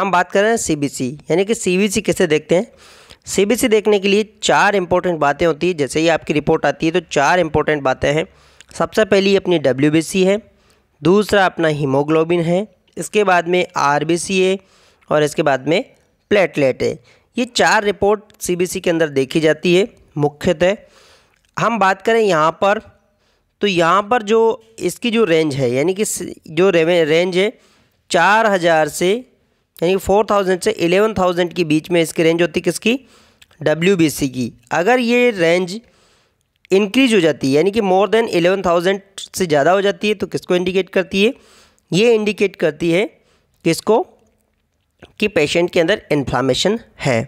हम बात कर रहे हैं सी यानी कि सी सी कैसे देखते हैं सी देखने के लिए चार इंपॉर्टेंट बातें होती है जैसे ही आपकी रिपोर्ट आती है तो चार इंपॉर्टेंट बातें हैं सबसे पहली अपनी डब्ल्यू है दूसरा अपना हीमोग्लोबिन है इसके बाद में आर है और इसके बाद में प्लेटलेट है ये चार रिपोर्ट सी के अंदर देखी जाती है मुख्यतः हम बात करें यहाँ पर तो यहाँ पर जो इसकी जो रेंज है यानी कि जो रेंज है चार हज़ार से यानी फोर थाउजेंड से एलेवन थाउजेंड के बीच में इसकी रेंज होती है किसकी डब्ल्यू बी सी की अगर ये रेंज इंक्रीज हो जाती है यानी कि मोर देन एलेवन थाउजेंड से ज़्यादा हो जाती है तो किसको इंडिकेट करती है ये इंडिकेट करती है किसको कि पेशेंट के अंदर इन्फ्लामेशन है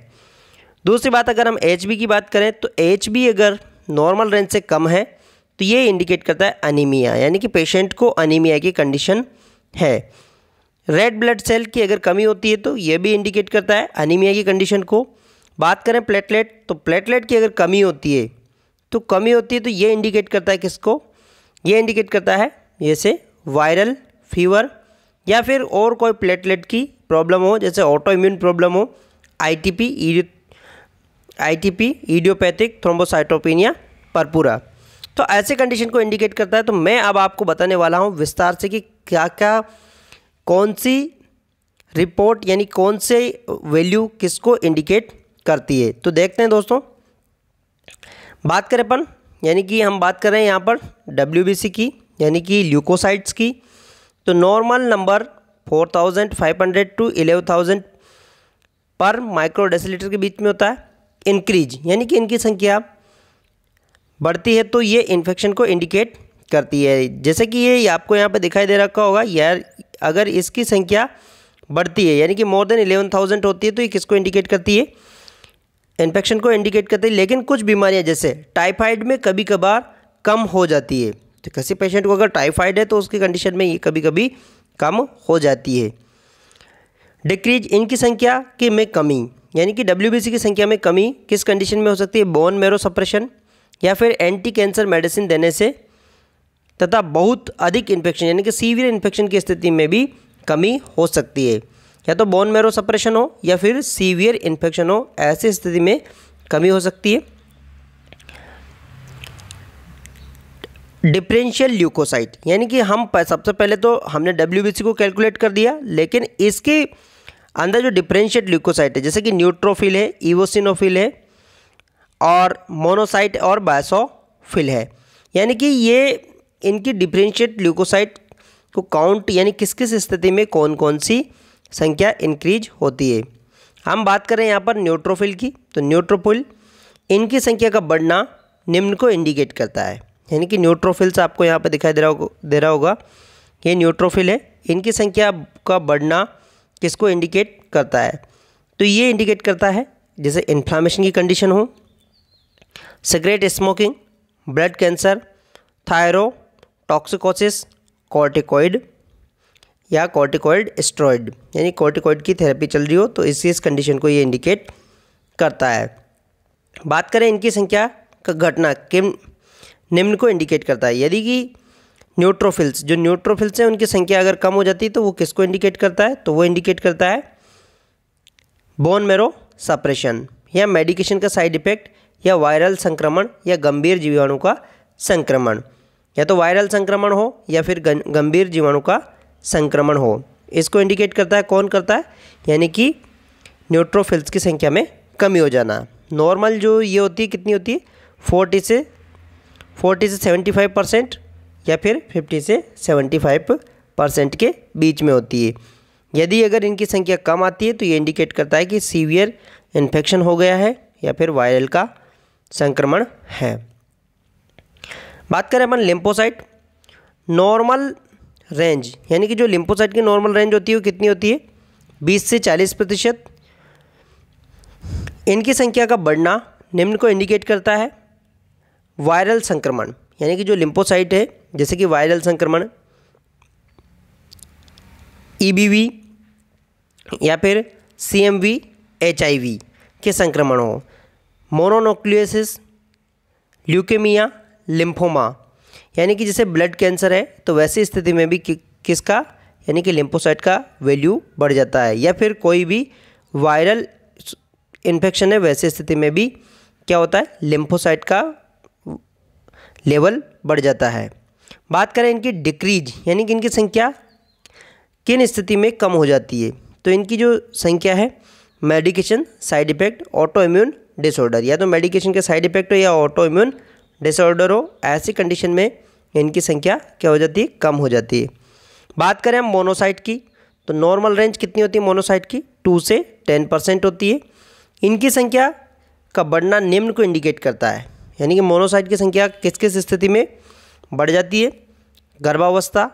दूसरी बात अगर हम एच की बात करें तो एच अगर नॉर्मल रेंज से कम है तो ये इंडिकेट करता है अनीमिया यानी कि पेशेंट को अनीमिया की कंडीशन है रेड ब्लड सेल की अगर कमी होती है तो ये भी इंडिकेट करता है अनिमिया की कंडीशन को बात करें प्लेटलेट तो प्लेटलेट की अगर कमी होती है तो कमी होती है तो ये इंडिकेट करता है किसको ये इंडिकेट करता है जैसे वायरल फीवर या फिर और कोई प्लेटलेट की प्रॉब्लम हो जैसे ऑटो इम्यून प्रॉब्लम हो ITP ITP idiopathic thrombocytopenia purpura तो ऐसे कंडीशन को इंडिकेट करता है तो मैं अब आपको बताने वाला हूँ विस्तार से कि क्या क्या कौन सी रिपोर्ट यानी कौन से वैल्यू किसको इंडिकेट करती है तो देखते हैं दोस्तों बात करें अपन यानी कि हम बात कर रहे हैं यहाँ पर डब्ल्यू की यानी कि ल्यूकोसाइट्स की तो नॉर्मल नंबर 4,500 टू 11,000 पर माइक्रो डेसीटर के बीच में होता है इंक्रीज यानी कि इनकी संख्या बढ़ती है तो ये इन्फेक्शन को इंडिकेट करती है जैसे कि ये आपको यहाँ पर दिखाई दे रखा होगा यार अगर इसकी संख्या बढ़ती है यानी कि मोर देन इलेवन थाउजेंड होती है तो ये किसको इंडिकेट करती है इन्फेक्शन को इंडिकेट करती है लेकिन कुछ बीमारियाँ जैसे टाइफाइड में कभी कभार कम हो जाती है तो किसी पेशेंट को अगर टाइफाइड है तो उसकी कंडीशन में ये कभी कभी कम हो जाती है डिक्रीज इनकी संख्या की में कमी यानी कि डब्ल्यू की संख्या में कमी किस कंडीशन में हो सकती है बोन मेरो सप्रेशन या फिर एंटी कैंसर मेडिसिन देने से तथा बहुत अधिक इन्फेक्शन यानी कि सीवियर इन्फेक्शन की स्थिति में भी कमी हो सकती है या तो बोन मैरो सप्रेशन हो या फिर सीवियर इन्फेक्शन हो ऐसी स्थिति में कमी हो सकती है डिफरेंशियल ल्यूकोसाइट यानी कि हम सबसे पहले तो हमने डब्ल्यू को कैलकुलेट कर दिया लेकिन इसके अंदर जो डिफरेंशियल ल्यूकोसाइट है जैसे कि न्यूट्रोफिल है ईवोसिनोफिल है और मोनोसाइट और बायसोफिल है यानी कि ये इनकी डिफ्रेंशिएट ल्यूकोसाइट को काउंट यानी किस किस स्थिति में कौन कौन सी संख्या इंक्रीज होती है हम बात करें यहाँ पर न्यूट्रोफिल की तो न्यूट्रोफिल इनकी संख्या का बढ़ना निम्न को इंडिकेट करता है यानी कि न्यूट्रोफिल्स आपको यहाँ पर दिखाई दे रहा होगा दे रहा होगा ये न्यूट्रोफिल है इनकी संख्या का बढ़ना किसको इंडिकेट करता है तो ये इंडिकेट करता है जैसे इन्फ्लामेशन की कंडीशन हो cigarette smoking blood cancer thyrotoxicosis corticoid या कॉर्टिकॉइड स्ट्रॉइड यानी कॉर्टिकॉइड की थेरेपी चल रही हो तो इसी इस कंडीशन को ये इंडिकेट करता है बात करें इनकी संख्या का घटना किम निम्न को इंडिकेट करता है यदि कि न्यूट्रोफिल्स जो न्यूट्रोफिल्स हैं उनकी संख्या अगर कम हो जाती है तो वो किसको इंडिकेट करता है तो वो इंडिकेट करता है बोन मेरो सप्रेशन या मेडिकेशन का साइड इफेक्ट या वायरल संक्रमण या गंभीर जीवाणु का संक्रमण या तो वायरल संक्रमण हो या फिर गंभीर जीवाणु का संक्रमण हो इसको इंडिकेट करता है कौन करता है यानी कि न्यूट्रोफिल्स की संख्या में कमी हो जाना नॉर्मल जो ये होती है कितनी होती है फोर्टी से फोर्टी से सेवेंटी फाइव परसेंट या फिर फिफ्टी से सेवेंटी फाइव परसेंट के बीच में होती है यदि अगर इनकी संख्या कम आती है तो ये इंडिकेट करता है कि सीवियर इन्फेक्शन हो गया है या फिर वायरल का संक्रमण है बात करें अपन लिम्पोसाइट नॉर्मल रेंज यानी कि जो लिम्पोसाइट की नॉर्मल रेंज होती है वो कितनी होती है बीस से चालीस प्रतिशत इनकी संख्या का बढ़ना निम्न को इंडिकेट करता है वायरल संक्रमण यानी कि जो लिम्पोसाइट है जैसे कि वायरल संक्रमण ई e या फिर सी एम के संक्रमण हो मोनोनोक्लियोसिस ल्यूकेमिया लिम्फोमा यानी कि जैसे ब्लड कैंसर है तो वैसी स्थिति में भी कि, किसका यानी कि लिम्फोसाइट का वैल्यू बढ़ जाता है या फिर कोई भी वायरल इन्फेक्शन है वैसी स्थिति में भी क्या होता है लिम्फोसाइट का लेवल बढ़ जाता है बात करें इनकी डिक्रीज यानी कि इनकी संख्या किन स्थिति में कम हो जाती है तो इनकी जो संख्या है medication side effect autoimmune disorder या तो मेडिकेशन के साइड इफ़ेक्ट हो या ऑटो इम्यून डिसऑर्डर हो ऐसी कंडीशन में इनकी संख्या क्या हो जाती है कम हो जाती है बात करें हम मोनोसाइट की तो नॉर्मल रेंज कितनी होती है मोनोसाइट की टू से टेन परसेंट होती है इनकी संख्या का बढ़ना निम्न को इंडिकेट करता है यानी कि मोनोसाइट की संख्या किस किस स्थिति में बढ़ जाती है गर्भावस्था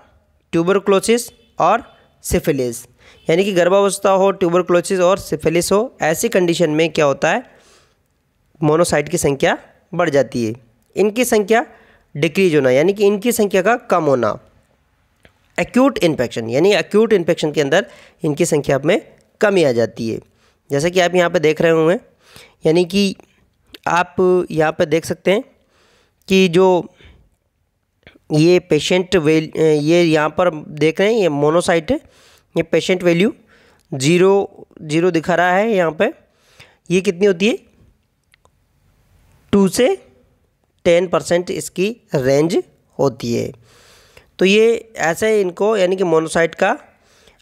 ट्यूबरक्लोसिस और सिफिलिस यानी कि गर्भावस्था हो ट्यूबरक्लोसिस और सिफिलिस हो ऐसी कंडीशन में क्या होता है मोनोसाइट की संख्या बढ़ जाती है इनकी संख्या डिक्रीज होना यानी कि इनकी संख्या का कम होना एक्यूट इन्फेक्शन यानी एक्यूट इन्फेक्शन के अंदर इनकी संख्या में कमी आ जाती है जैसा कि आप यहाँ पर देख रहे होंगे यानी कि आप यहाँ पर देख सकते हैं कि जो ये पेशेंट वेल ये यहाँ पर देख रहे हैं ये मोनोसाइट है ये पेशेंट वैल्यू ज़ीरो ज़ीरो दिखा रहा है यहाँ पे ये कितनी होती है टू से टेन परसेंट इसकी रेंज होती है तो ये ऐसे इनको यानी कि मोनोसाइट का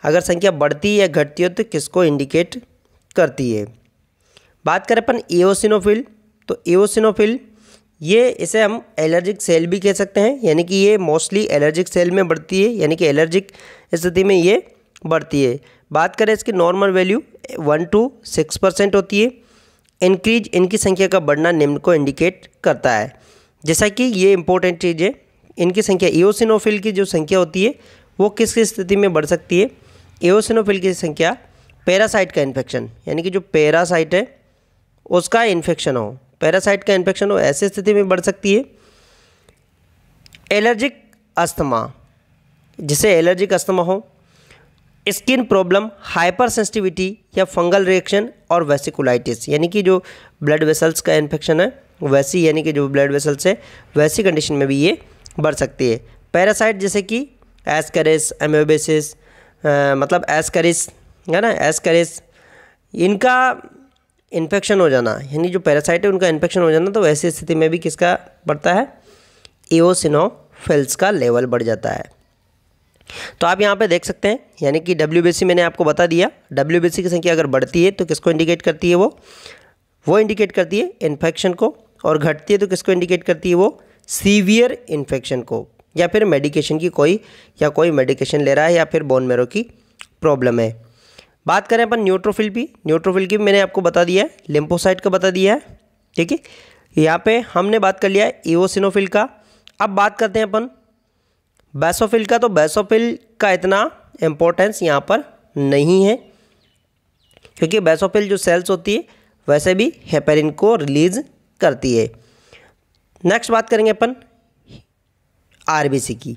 अगर संख्या बढ़ती या घटती हो तो किसको इंडिकेट करती है बात करें अपन एओसिनोफिल तो एओसिनोफिल ये इसे हम एलर्जिक सेल भी कह सकते हैं यानी कि ये मोस्टली एलर्जिक सेल में बढ़ती है यानी कि एलर्जिक स्थिति में ये बढ़ती है बात करें इसकी normal value one two six percent होती है इंक्रीज इनकी संख्या का बढ़ना निम्न को इंडिकेट करता है जैसा कि ये इंपॉर्टेंट चीज़ है इनकी संख्या एओसिनोफिल की जो संख्या होती है वो किस किस स्थिति में बढ़ सकती है एओसिनोफिल की संख्या पैरासाइट का इन्फेक्शन यानी कि जो पैरासाइट है उसका इन्फेक्शन हो पैरासाइट का इन्फेक्शन हो ऐसी स्थिति में बढ़ सकती है एलर्जिक अस्थमा जिसे एलर्जिक अस्थमा हो स्किन प्रॉब्लम हाइपर सेंसिटिविटी या फंगल रिएक्शन और वेसिकुलाइटिस यानी कि जो ब्लड वेसल्स का इन्फेक्शन है वैसी यानी कि जो ब्लड वेसल्स है वैसी कंडीशन में भी ये बढ़ सकती है पैरासाइट जैसे कि एस्करिस एमोबेसिस मतलब एस्करिस है ना एस्करिस इनका इन्फेक्शन हो जाना यानी जो पैरासाइट है उनका इन्फेक्शन हो जाना तो ऐसी स्थिति में भी किसका बढ़ता है एओसिनोफिल्स का लेवल बढ़ जाता है तो आप यहाँ पे देख सकते हैं यानी कि डब्ल्यू मैंने आपको बता दिया डब्ल्यू की संख्या अगर बढ़ती है तो किसको इंडिकेट करती है वो वो इंडिकेट करती है इन्फेक्शन को और घटती है तो किसको इंडिकेट करती है वो सीवियर इन्फेक्शन को या फिर मेडिकेशन की कोई या कोई मेडिकेशन ले रहा है या फिर बोन मेरो की प्रॉब्लम है बात करें अपन न्यूट्रोफिल की न्यूट्रोफिल की मैंने आपको बता दिया है लिम्पोसाइट का बता दिया है ठीक है यहाँ पे हमने बात कर लिया है ईवोसिनोफिल का अब बात करते हैं अपन बैसोफिल का तो बैसोफिल का इतना इम्पोर्टेंस यहाँ पर नहीं है क्योंकि बैसोफिल जो सेल्स होती है वैसे भी हेपेरिन को रिलीज़ करती है नेक्स्ट बात करेंगे अपन आरबीसी की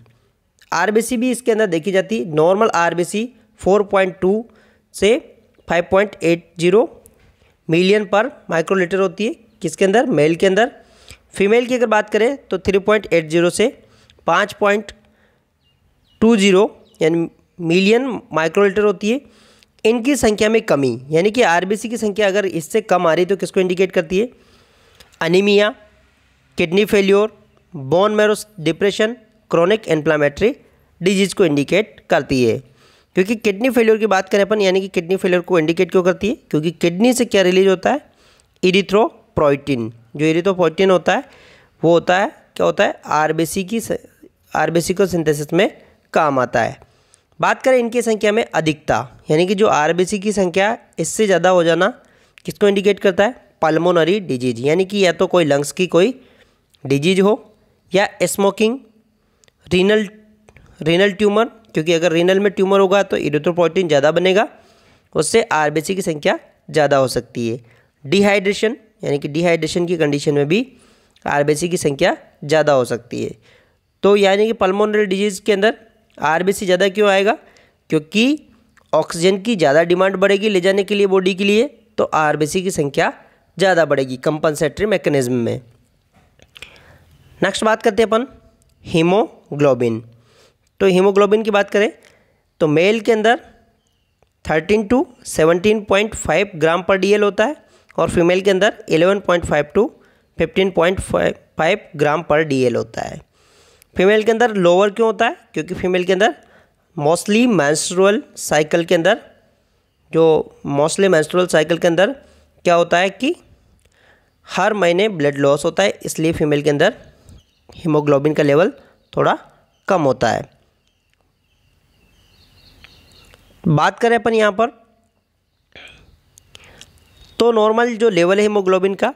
आरबीसी भी इसके अंदर देखी जाती है नॉर्मल आरबीसी 4.2 से 5.80 मिलियन पर माइक्रोलीटर होती है किसके अंदर मेल के अंदर फीमेल की अगर बात करें तो 3.80 से 5.20 यानी मिलियन माइक्रोलीटर होती है इनकी संख्या में कमी यानी कि आरबीसी की संख्या अगर इससे कम आ रही है तो किसको इंडिकेट करती है anaemia kidney failure bone marrow depression chronic inflammatory disease को इंडिकेट करती है क्योंकि किडनी फेल्योर की बात करें अपन यानी कि किडनी फेल्योर को इंडिकेट क्यों करती है क्योंकि किडनी से क्या रिलीज होता है प्रोटीन जो प्रोटीन होता है वो होता है क्या होता है आरबीसी की आरबीसी को सिंथेसिस में काम आता है बात करें इनकी संख्या में अधिकता यानी कि जो आरबीसी की संख्या इससे ज़्यादा हो जाना किसको इंडिकेट करता है पल्मोनरी डिजीज यानी कि या तो कोई लंग्स की कोई डिजीज हो या स्मोकिंग रीनल रीनल ट्यूमर क्योंकि अगर रीनल में ट्यूमर होगा तो इरिथ्रोपोइटिन ज़्यादा बनेगा उससे आरबीसी की संख्या ज़्यादा हो सकती है डिहाइड्रेशन यानी कि डिहाइड्रेशन की कंडीशन में भी आरबीसी की संख्या ज़्यादा हो सकती है तो यानी कि पल्मोनरी डिजीज़ के अंदर आरबीसी ज़्यादा क्यों आएगा क्योंकि ऑक्सीजन की ज़्यादा डिमांड बढ़ेगी ले जाने के लिए बॉडी के लिए तो आरबीसी की संख्या ज़्यादा बढ़ेगी कंपनसेटरी मैकेनिज्म में नेक्स्ट बात करते हैं अपन हीमोग्लोबिन तो हीमोग्लोबिन की बात करें तो मेल के अंदर 13 टू 17.5 ग्राम पर डीएल होता है और फीमेल के अंदर 11.5 टू 15.5 ग्राम पर डीएल होता है फीमेल के अंदर लोअर क्यों होता है क्योंकि फीमेल के अंदर मोस्टली मैंसुरल साइकिल के अंदर जो मोस्टली मैंस्ट्रुअल साइकिल के अंदर क्या होता है कि हर महीने ब्लड लॉस होता है इसलिए फीमेल के अंदर हीमोग्लोबिन का लेवल थोड़ा कम होता है बात करें अपन यहाँ पर तो नॉर्मल जो लेवल है हीमोग्लोबिन का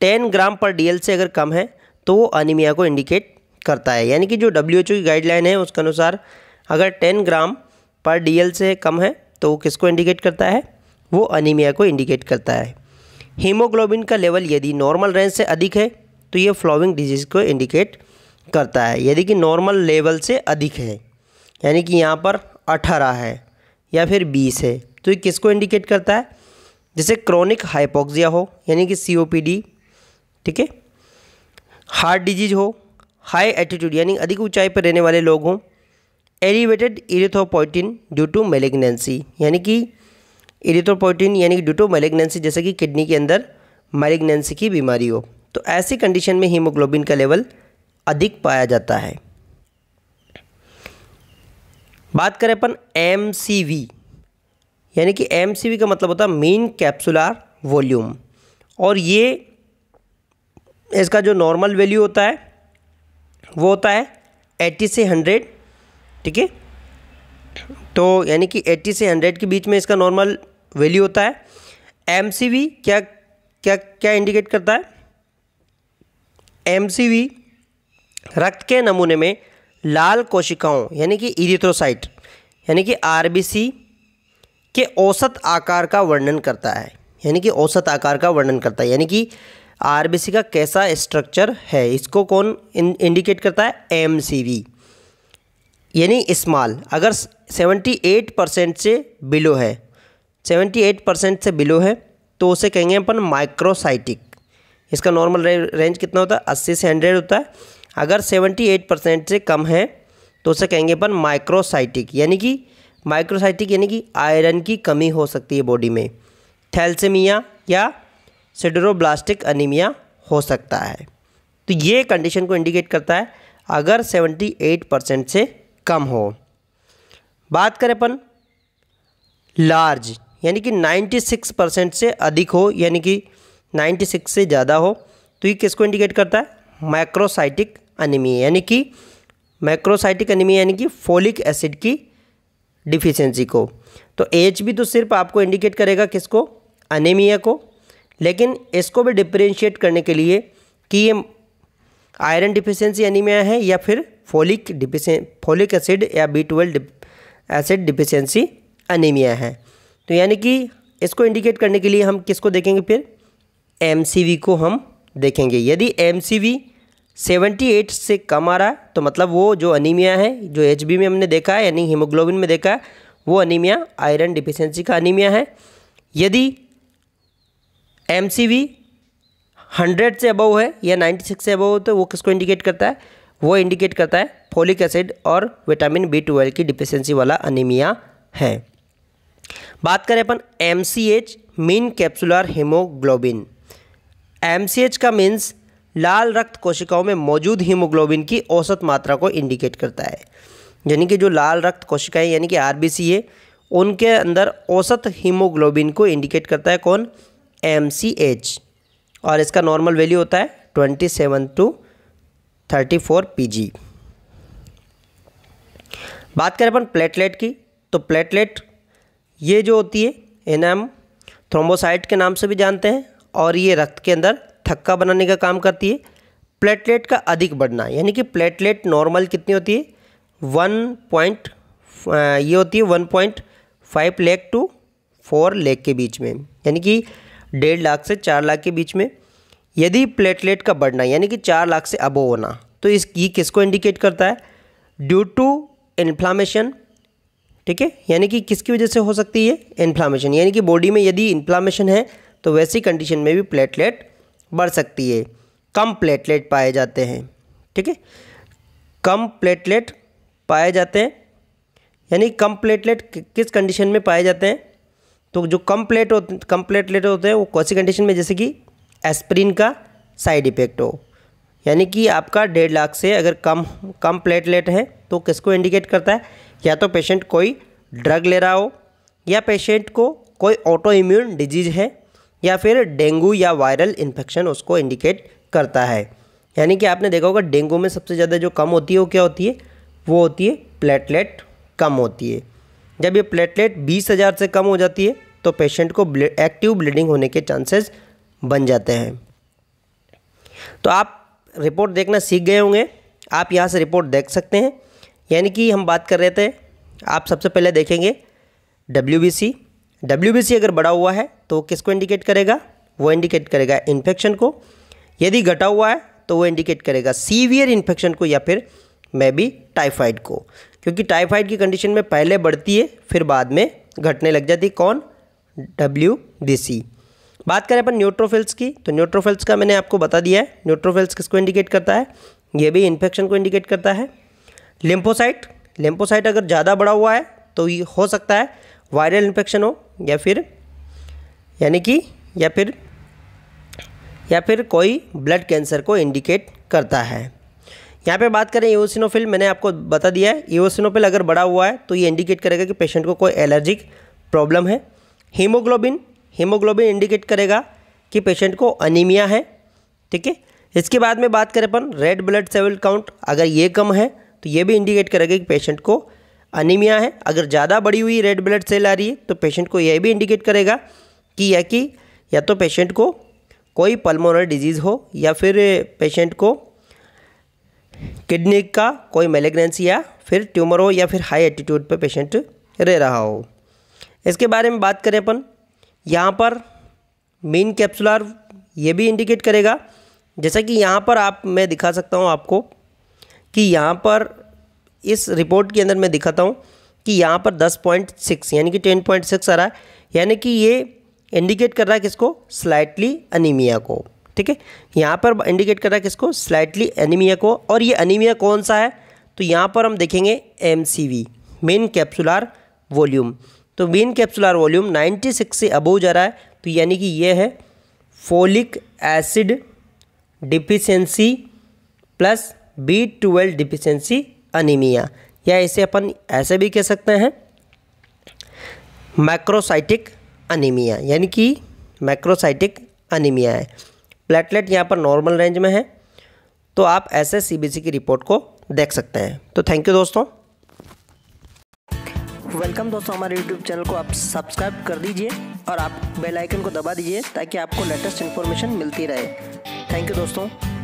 टेन ग्राम पर डीएल से अगर कम है तो वो अनिमिया को इंडिकेट करता है यानी कि जो डब्ल्यू की गाइडलाइन है उसके अनुसार अगर टेन ग्राम पर डीएल से कम है तो वो किसको इंडिकेट करता है वो अनिमिया को इंडिकेट करता है हीमोग्लोबिन का लेवल यदि नॉर्मल रेंज से अधिक है तो ये फ्लोविंग डिजीज़ को इंडिकेट करता है यदि कि नॉर्मल लेवल से अधिक है यानी कि यहाँ पर अठारह है या फिर बीस है तो ये किसको इंडिकेट करता है जैसे क्रॉनिक हाइपोक्सिया हो यानी कि सीओपीडी ठीक है हार्ट डिजीज हो हाई एटीट्यूड यानी अधिक ऊंचाई पर रहने वाले लोग हों elevated erythropoietin due to malignancy यानी कि इरिथ्रोपोइटिन यानी कि ड्यूटो मेलेग्नेंसी जैसे कि किडनी के अंदर मेलेग्नेंसी की बीमारी हो तो ऐसी कंडीशन में हीमोग्लोबिन का लेवल अधिक पाया जाता है बात करें अपन एम यानी कि एम का मतलब होता है मीन कैप्सुलर वॉल्यूम और ये इसका जो नॉर्मल वैल्यू होता है वो होता है एट्टी से हंड्रेड ठीक है तो यानी कि 80 से 100 के बीच में इसका नॉर्मल वैल्यू होता है एम क्या क्या क्या इंडिकेट करता है एम रक्त के नमूने में लाल कोशिकाओं यानी कि इरिथ्रोसाइट यानी कि आर के औसत आकार का वर्णन करता है यानी कि औसत आकार का वर्णन करता है यानी कि आर का कैसा स्ट्रक्चर है इसको कौन इंडिकेट करता है एम यानी इस्माल अगर 78 परसेंट से बिलो है 78 परसेंट से बिलो है तो उसे कहेंगे अपन माइक्रोसाइटिक इसका नॉर्मल रेंज कितना होता है अस्सी से हंड्रेड होता है अगर सेवेंटी एट परसेंट से कम है तो उसे कहेंगे अपन माइक्रोसाइटिक यानी कि माइक्रोसाइटिक यानी कि आयरन की कमी हो सकती है बॉडी में थैल्सेमिया या सिडरोब्लास्टिक अनिमिया हो सकता है तो ये कंडीशन को इंडिकेट करता है अगर 78 परसेंट से कम हो बात करें अपन लार्ज यानी कि 96 परसेंट से अधिक हो यानी कि 96 से ज़्यादा हो तो ये किसको इंडिकेट करता है माइक्रोसाइटिक अनिमिया यानी कि माइक्रोसाइटिक अनिमिया यानी कि फोलिक एसिड की डिफिशेंसी को तो एच भी तो सिर्फ आपको इंडिकेट करेगा किसको अनिमिया को लेकिन इसको भी डिफ्रेंशिएट करने के लिए कि ये आयरन डिफिशियंसी एनीमिया है या फिर फोलिक डिफिशें फोलिक एसिड या B twelve acid deficiency anaemia है तो यानी कि इसको इंडिकेट करने के लिए हम किसको देखेंगे फिर एम को हम देखेंगे यदि एम सेवेंटी एट से कम आ रहा है तो मतलब वो जो अनिमिया है जो एच में हमने देखा है यानी हीमोग्लोबिन में देखा है वो अनिमिया आयरन डिफिशेंसी का अनिमिया है यदि एम सी वी हंड्रेड से अबव है या नाइन्टी सिक्स से अबव तो वो किसको इंडिकेट करता है वो इंडिकेट करता है फोलिक एसिड और विटामिन बी ट्वेल्व की डिफिशेंसी वाला अनिमिया है बात करें अपन M C H mean capsular haemoglobin M C H का मीन्स लाल रक्त कोशिकाओं में मौजूद हीमोग्लोबिन की औसत मात्रा को इंडिकेट करता है यानी कि जो लाल रक्त कोशिकाएं यानी कि आर बी सी है उनके अंदर औसत हीमोग्लोबिन को इंडिकेट करता है कौन एम सी एच और इसका नॉर्मल वैल्यू होता है twenty seven to thirty four P G बात करें अपन प्लेटलेट की तो प्लेटलेट ये जो होती है इन्हें हम थ्रोम्बोसाइट के नाम से भी जानते हैं और ये रक्त के अंदर थक्का बनाने का काम करती है प्लेटलेट का अधिक बढ़ना यानी कि प्लेटलेट नॉर्मल कितनी होती है वन पॉइंट ये होती है one point five lakh to four lakh के बीच में यानी कि डेढ़ लाख से चार लाख के बीच में यदि प्लेटलेट का बढ़ना यानी कि चार लाख से अबो होना तो इस ये किसको इंडिकेट करता है ड्यू टू इन्फ्लामेशन ठीक है यानी कि किसकी वजह से हो सकती है इन्फ्लामेशन यानी कि बॉडी में यदि इन्फ्लामेशन है तो वैसी कंडीशन में भी प्लेटलेट बढ़ सकती है कम प्लेटलेट पाए जाते हैं ठीक है कम प्लेटलेट पाए जाते हैं यानी कम प्लेटलेट किस कंडीशन में पाए जाते हैं तो जो कम प्लेट होते कम प्लेटलेट होते हैं वो कौन सी कंडीशन में जैसे कि एस्प्रिन का साइड इफेक्ट हो यानी कि आपका डेढ़ लाख से अगर कम कम प्लेटलेट है तो किसको इंडिकेट करता है या तो पेशेंट कोई ड्रग ले रहा हो या पेशेंट को कोई ऑटो इम्यून डिजीज़ है या फिर डेंगू या वायरल इन्फेक्शन उसको इंडिकेट करता है यानी कि आपने देखा होगा डेंगू में सबसे ज़्यादा जो कम होती है वो क्या होती है वो होती है प्लेटलेट कम होती है जब ये प्लेटलेट बीस हज़ार से कम हो जाती है तो पेशेंट को एक्टिव ब्लीडिंग होने के चांसेस बन जाते हैं तो आप रिपोर्ट देखना सीख गए होंगे आप यहाँ से रिपोर्ट देख सकते हैं यानी कि हम बात कर रहे थे आप सबसे पहले देखेंगे W B C W B C अगर बढ़ा हुआ है तो किसको इंडिकेट करेगा वो इंडिकेट करेगा इन्फेक्शन को यदि घटा हुआ है तो वो इंडिकेट करेगा सीवियर इन्फेक्शन को या फिर मे बी टाइफाइड को क्योंकि टाइफाइड की कंडीशन में पहले बढ़ती है फिर बाद में घटने लग जाती कौन डब्ल्यू बी सी बात करें अपन न्यूट्रोफिल्स की तो न्यूट्रोफिल्स का मैंने आपको बता दिया है न्यूट्रोफिल्स किसको इंडिकेट करता है ये भी इन्फेक्शन को इंडिकेट करता है लिम्फोसाइट लिम्फोसाइट अगर ज़्यादा बड़ा हुआ है तो ये हो सकता है वायरल इन्फेक्शन हो या फिर यानी कि या फिर या फिर कोई ब्लड कैंसर को इंडिकेट करता है यहाँ पे बात करें ईवोसिनोफिल मैंने आपको बता दिया है ईवोसिनोफिल अगर बड़ा हुआ है तो ये इंडिकेट करेगा कि पेशेंट को कोई एलर्जिक प्रॉब्लम है हीमोग्लोबिन हीमोग्लोबिन इंडिकेट करेगा कि पेशेंट को अनिमिया है ठीक है इसके बाद में बात करें अपन रेड ब्लड सेल काउंट अगर ये कम है तो ये भी इंडिकेट करेगा कि पेशेंट को अनिमिया है अगर ज़्यादा बड़ी हुई रेड ब्लड सेल आ रही है तो पेशेंट को यह भी इंडिकेट करेगा कि या कि या तो पेशेंट को कोई पल्मोनर डिजीज़ हो या फिर पेशेंट को किडनी का कोई मेलेग्नेंसी या फिर ट्यूमर हो या फिर हाई एटीट्यूड पे पेशेंट रह रहा हो इसके बारे में बात करें अपन यहाँ पर मेन कैप्सुलर ये भी इंडिकेट करेगा जैसा कि यहाँ पर आप मैं दिखा सकता हूँ आपको कि यहाँ पर इस रिपोर्ट के अंदर मैं दिखाता हूँ कि यहाँ पर 10.6 यानी कि 10.6 आ रहा है यानी कि ये इंडिकेट कर रहा है किसको स्लाइटली अनिमिया को ठीक है यहाँ पर इंडिकेट कर रहा है किसको स्लाइटली अनिमिया को और ये अनिमिया कौन सा है तो यहाँ पर हम देखेंगे एम मेन कैप्सुलर वॉल्यूम तो वीन कैप्सुलर वॉल्यूम 96 से अबो जा रहा है तो यानी कि ये है folic acid deficiency plus B twelve deficiency anaemia या इसे अपन ऐसे भी कह सकते हैं मैक्रोसाइटिक अनिमिया यानी कि मैक्रोसाइटिक अनिमिया है प्लेटलेट यहाँ पर नॉर्मल रेंज में है तो आप ऐसे सीबीसी की रिपोर्ट को देख सकते हैं तो थैंक यू दोस्तों वेलकम दोस्तों हमारे यूट्यूब चैनल को आप सब्सक्राइब कर दीजिए और आप बेल आइकन को दबा दीजिए ताकि आपको लेटेस्ट इन्फॉर्मेशन मिलती रहे थैंक यू दोस्तों